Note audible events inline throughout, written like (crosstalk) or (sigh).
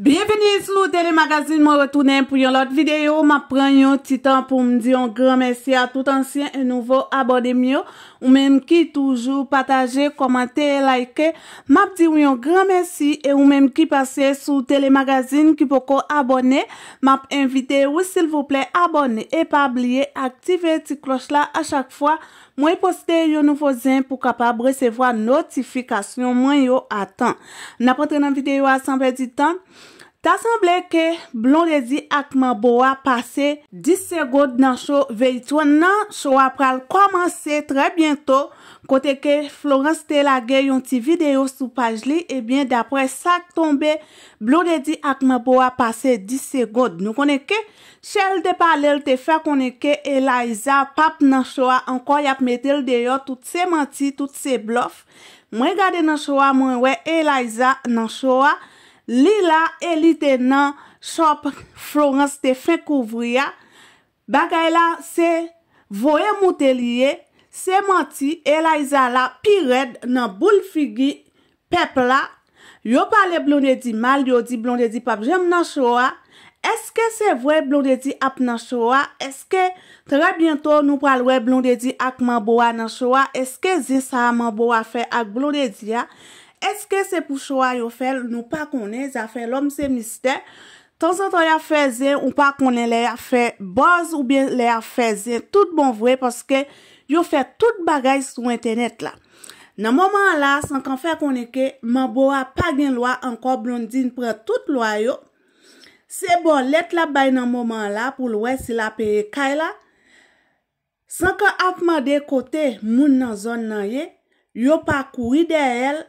Bienveni sou telemagazine, mwen retounen pou yon lot videyo. Map pren yon titan pou mdi yon gran mersi a tout ansyen e nouvo abonem yo. Ou menm ki toujou pataje, komante, laike. Map di yon gran mersi e ou menm ki pase sou telemagazine ki poko abone. Map invite ou sil vouple abone e pa ablie aktive ti kloch la a chak fwa. Mwen poste yo nouvo zin pou kapab resevo a notifikasyon mwen yo atan. Na potre nan videyo a sanbe di tan? Tasemble ke blon de di akman boa pase 10 segod nan show veyitwen nan show apral komanse tre bientou kote ke Florence Telage yon ti video sou paj li ebyen eh dapre sak tombe blon de di akman boa pase 10 segod. Nou konen ke chel te pale, te fe konen ke Eliza pap nan show anko yap metel deyo tout se manti, tout se blof. Mwen gade nan show an mwen we Eliza nan show an. li la e li te nan shop Florence te Fekouvria, bagay la se voye moutelye, se manti, e la izala pi red nan boule figi pepla, yo pale blondedi mal, yo di blondedi pap jem nan showa, eske se vwe blondedi ap nan showa, eske tre bientou nou palwe blondedi ak mambowa nan showa, eske zisa mambowa fe ak blondedia, Eske se pou chowa yo fel nou pa kone, zafen lom se miste. Tansan ton ya fezen ou pa kone le ya fe, boz ou bien le ya fezen, tout bon vwe, paske yo fe tout bagay sou internet la. Nan moman la, sankan fe koneke, man bo a pagin lwa anko blondin pre tout lwa yo. Se bon, let la bay nan moman la pou lwe si la peye kaila. Sankan apman de kote moun nan zon nan ye, yo pa kou ide el,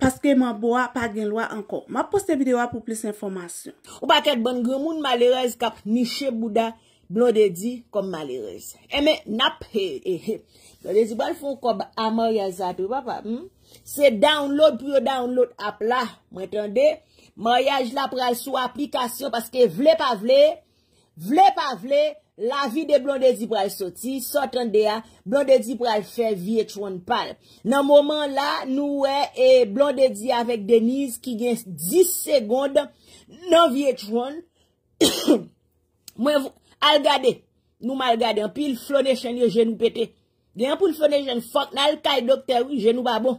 Paske man bo a pa gen lwa anko. Ma poste video a pou plis informasyon. Ou pa kek ban gremoun malerez kap Nishe Bouda blon de di kom malerez. Eme nap, ehe. Glode di ban foun kob a maryaz ato, wap ap? Se download pou yo download ap la, mwen tende. Maryaz la pral sou aplikasyon paske vle pa vle. Vle pa vle. La vi de blondedi pou al soti, sotan de a, blondedi pou al fe vi etron pal. Nan moman la, nou we e blondedi avèk Deniz ki gen 10 segonde nan vi etron. (coughs) Mwen al gade, nou mal gade, an pil flone chen yo genou pete. Gen pou flone chen, fok, nan al kaj dokte wè genou babon.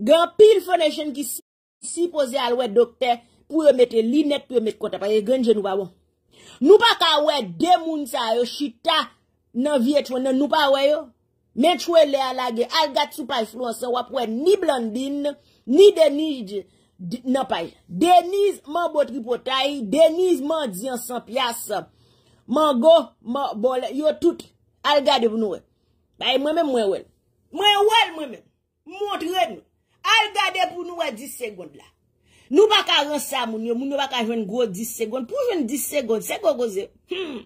Gen pil flone chen ki si pose al wè dokte, pou yo mette linet, pou yo mette konta, pa ye genou babon. Nou pa ka ouwe demoun sa yo chita nan vie chwa nan nou pa ouwe yo. Men chwe le alage algat sou pa yiflo anse wapwe ni Blondine ni Denis nan paye. Denis man bot ripotayi, Denis man diyan san piyasa. Man go, yo tout algade pou nou we. Bayi mwen men mwen wel. Mwen wel mwen men. Mwen tre nou. Algade pou nou we di segon la. Nou ba kajon sa moun yo, moun yo ba kajon gwo 10 segon. Pou jwen 10 segon, se gwo goze. Hmm.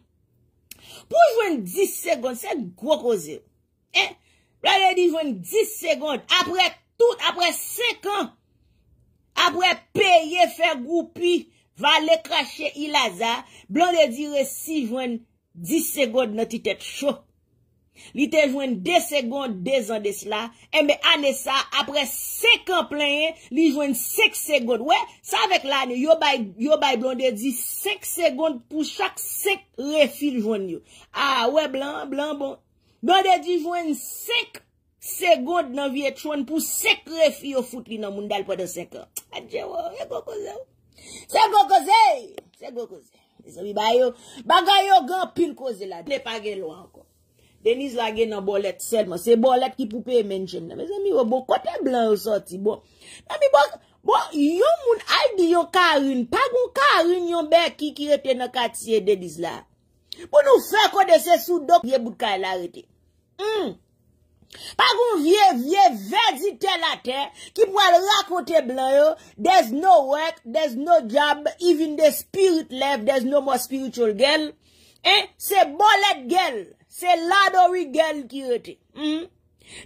Pou jwen 10 segon, se gwo goze. Blan eh, de di jwen 10 segon, apre tout, apre 5 an, apre peye, fe gwo pi, va le krashe ilaza, blan de di re si jwen 10 segon noti tet chok. Li te jwen de segonde, de zandes la E eh me ane sa, apre sek an planye Li jwen sek segonde We, sa vek la ni, yo bay Yo bay blonde di, sek segonde Pou chak sek refi jwen yo A, ah, we blan, blan bon Blonde di jwen sek Segonde nan vi et chon Pou sek refi yo foute li nan moun dal Pou de sek an Sekon koze Sekon koze Bagay yo gen pin koze la Ne pa gen lwa ankon Deni slage nan bolet selman. Se bolet ki poupe e menjen nan. Mè zè mi wè bon kote blan yo soti. Mè mi bon, bon yon moun a di yon karin. Pa goun karin yon bè ki kirete nan katsye de dis la. Moun ou fè kode se sudok ye boud ka ilarete. Hmm. Pa goun vie vie vezi te la te. Ki mwen lakote blan yo. There's no work, there's no job. Even the spirit left, there's no more spiritual gen. Eh, se bolet genl. Se lato ri gel ki rete. Hmm?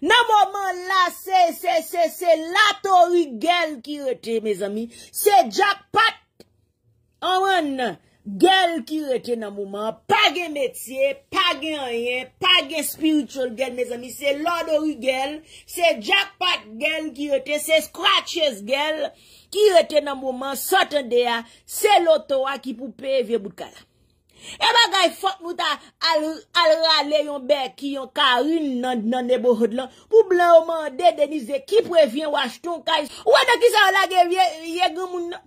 Na mouman la se se se se lato ri gel ki rete, me zami. Se jackpot, anwen, gel ki rete na mouman. Page metse, page anye, page spiritual gel, me zami. Se lato ri gel, se jackpot gel ki rete, se scratches gel ki rete na mouman. Sote de ya, se loto wakipu peye viye bout kalap. E bagay fok nou ta al rale yon ber ki yon karin nan nebo hod lan pou blan ou mande denize ki previen waj ton kaj. Ou wada ki sa wala gen ye gomoun nan?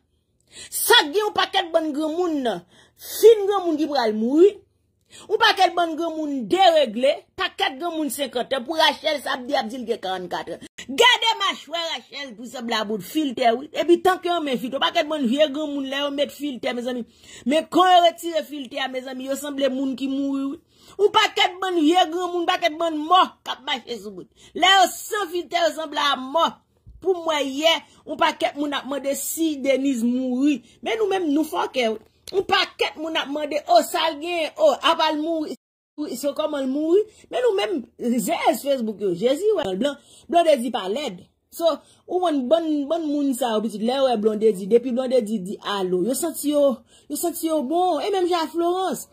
Sa gen ou pa ket ban gomoun nan? Si gomoun di pral moui, ou pa ket ban gomoun deregle, pa ket gomoun 50 an pou Rachel Sabdi Abzilge 44 an. Gade ma chwe Rachel pou se bla abot filte ou Ebi tanken men filte ou Baket moun vie groun moun la yo met filte me zami Men kon retire filte a me zami Yo semble moun ki mou ou Ou paket moun vie groun moun Baket moun mou kap mache sou bout La yo se filte yo semble a mou Pou mwen ye Ou paket moun apmande si Deniz mou ou Men nou men nou fake ou Ou paket moun apmande o oh, salgen o oh, Abal mou ou So kom al mou, men nou men, je e Facebook yo, je e zi wè, blon, blon de zi pa led So, ou wan bon, bon moun sa ou biti, lè wè blon de zi, depi blon de zi di alo, yo santi yo, yo santi yo bon, e menm jè a Florence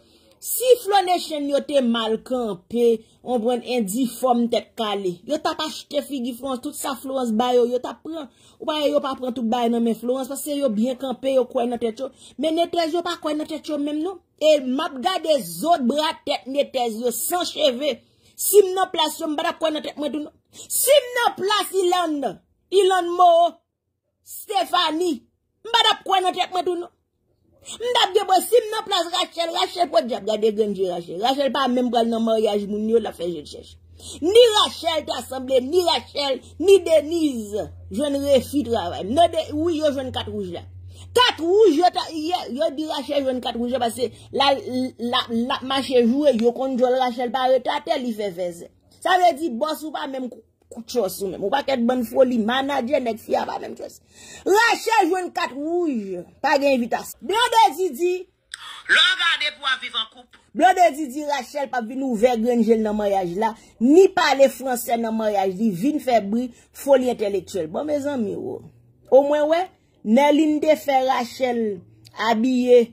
Si Flo Neshen yo te mal kampe, on pren en di form tet kale. Yo ta pa chete figi flons, tout sa flons bayo, yo ta pren. Ou pa yo pa pren tout bayo nan men flons, pa se yo bien kampe, yo kwen non? nan tet yo. Men netez yo pa kwen nan tet yo menm nou. E map gade zot brad tet netez yo, san cheve. Si mnen plas yo, mbada kwen non? nan tet menmou. Si mnen plas ilan nan, ilan mou, Stefani, mbada kwen nan tet menmou. Mda gye bo sim nan plaz Rachel, Rachel po jep gade gen di Rachel, Rachel pa mèm kal nan moryaj moun, ni yo la fejen cheche. Ni Rachel te asamble, ni Rachel, ni Denise, jwen refit rave. Nade, wye yo jwen katrouj la. Katrouj yo ta, yo di Rachel jwen katrouj la, se la, la, la, ma che jwè, yo konjol Rachel pa retate li fefeze. Sa ve di boss ou pa mèm kou. Kout chosou men, mou pa ket bon foli, manajen ek fya banen chosou. Rachel jwen kat rouge, pa gen vitas. Blonde zizi, blonde zizi Rachel pa vin ouve grenjel nan mayaj la, ni pale franse nan mayaj li, vin febri foli entelektuel. Bon mezan miwo, o mwen we, nelin de fe Rachel, abye,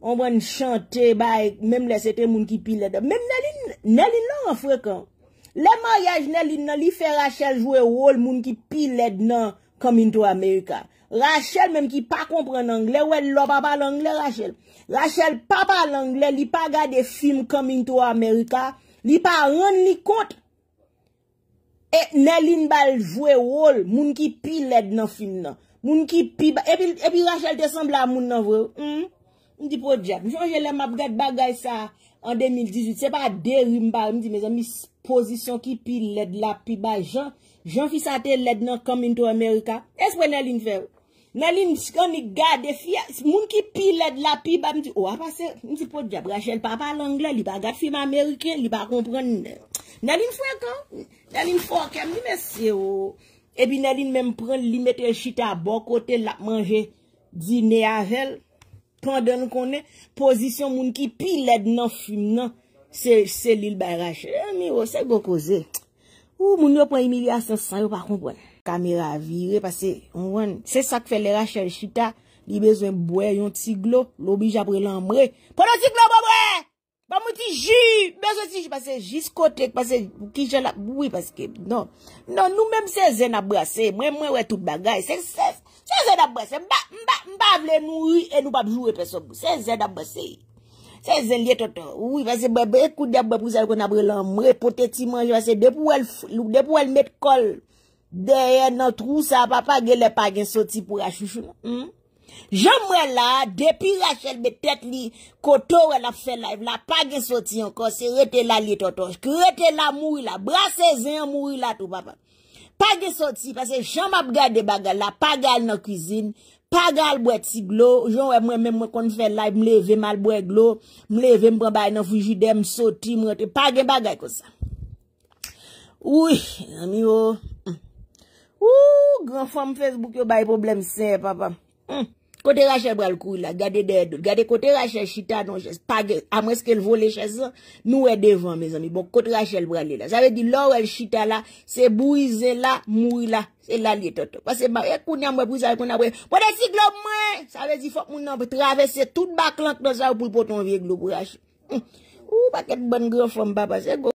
o mwen chante, bay, mem le sete moun ki pil le do. Mem nelin, nelin lor an frekant. Le maryaj ne lin nan li fe Rachel jwe rol moun ki pi led nan Coming to America. Rachel menm ki pa kompren angle, wèl lò pa palangle Rachel. Rachel pa palangle li pa gade film Coming to America, li pa ron ni kont. E ne lin bal jwe rol moun ki pi led nan film nan. Moun ki pi, epi Rachel te sembla moun nan vre. Hmm? Ndi po djep, jonge le map gade bagay sa a. An 2018, se pa de rimba, mi di me zan, mi posisyon ki pi led la pi ba, jan, jan ki sa te led nan Cominto Amerika, eswe nan lin fe ou? Nan lin, skan ni gade fi, moun ki pi led la pi ba, mi di, ou oh, apase, mi di pou diabrashe l papa langle, li pa gade firme Amerike, li pa kompren, nan lin fwe kon, nan lin fwe okè, mi di me se ou. Oh. Ebi nan lin menm pran li mette chita bo kote la manje dine avel. Pande nou konen pozisyon moun ki pi led nan fum nan se li l bay rache. E eh, mi yo, oh, se go bon koze. Ou moun yo pon yi milyar sensan yo pa konpwen. Kamera vire pase, onwen, se sak fe le rache yon chita, li bezwen bwe yon tiglo, lo bi japre lan mre. Pono tiglo bo bwe! Ba mwen ti ji, beso ti j pase jiskotek, pase ki jala, oui paske, non, non nou menm se ze nabrase, mwen mwen wè tout bagay, se se, se ze nabrase, mba, mba, mba vle nou yi, e nou pap jowe peso, se ze nabrase, se ze liye toto, oui, fase, bebe, ekou debbe pou sa yon konabre lan, mre poteti manj, fase, deb pou el, deb pou el met kol, deryen nan trousa, pa pa ge le pa gen soti pou ya chouchou, hmmm? Jan mwen la, depi Rachel betet li, koto wè la fè live la, pa gen soti ankon, se rete la li totoj, ki rete la moui la, brasezen moui la tou papa. Pa gen soti, pase chan mwen ap gade baga la, pa gen al nan kouzine, pa gen al bwe ti glo, jan wè mwen mwen kon fè live, mle veman al bwe glo, mle veman mwen bay nan fujidèm soti mwen te, pa gen bagay kon sa. Ou, yon miyo, ou, gran fòm fèsbouk yo mm. bayi problem se, papa. Mm. Kote Rachel bral kou la, gade derdou. Gade kote Rachel chita don chese. Pa gare, amres ke l vo le chese, nou e devan, me zami. Bon, kote Rachel bral li la. Zave di, lor el chita la, se bouize la, moui la. Se la li etote. Wase bari, e eh, kouni amwe bouize, e kouni amwe. Wade si glo mwen! Zave di, fok mounan, pwetravese tout baklank do za ou pou poton viye glo bwache. Ou, baket bon gro fom baba, se go.